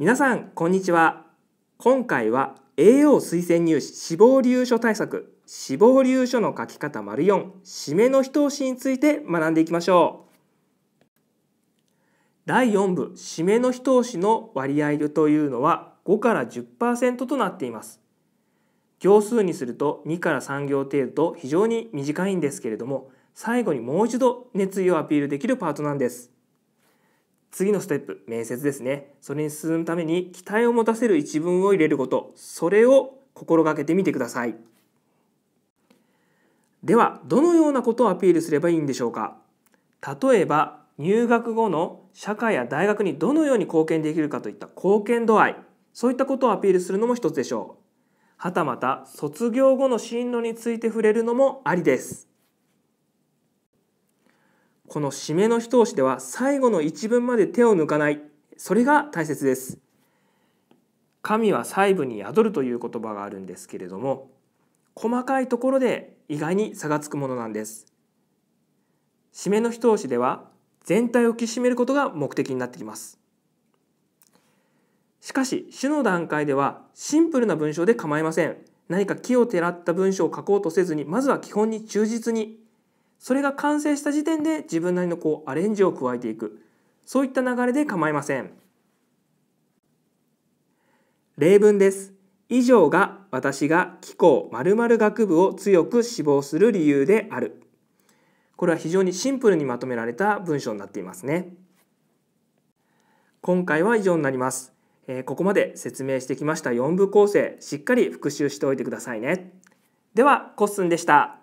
皆さんこんにちは今回は栄養推薦入試脂肪理由書対策脂肪理由書の書き方丸4締めの一押しについて学んでいきましょう第4部締めの一押しの割合というのは5から10%となっています行数にすると2から3行程度と非常に短いんですけれども最後にもう一度熱意をアピールできるパートなんです次のステップ面接ですねそれに進むために期待を持たせる一文を入れることそれを心がけてみてくださいではどのようなことをアピールすればいいんでしょうか例えば入学後の社会や大学にどのように貢献できるかといった貢献度合いそういったことをアピールするのも一つでしょうはたまた卒業後の進路について触れるのもありですこの締めの一押しでは最後の一文まで手を抜かないそれが大切です神は細部に宿るという言葉があるんですけれども細かいところで意外に差がつくものなんです締めの一押しでは全体をきしめることが目的になってきますしかし主の段階ではシンプルな文章で構いません何か木をてらった文章を書こうとせずにまずは基本に忠実にそれが完成した時点で自分なりのこうアレンジを加えていくそういった流れで構いません例文です以上が私が紀行まる学部を強く志望する理由であるこれは非常にシンプルにまとめられた文章になっていますね今回は以上になりますここまで説明してきました4部構成しっかり復習しておいてくださいねではコッスンでした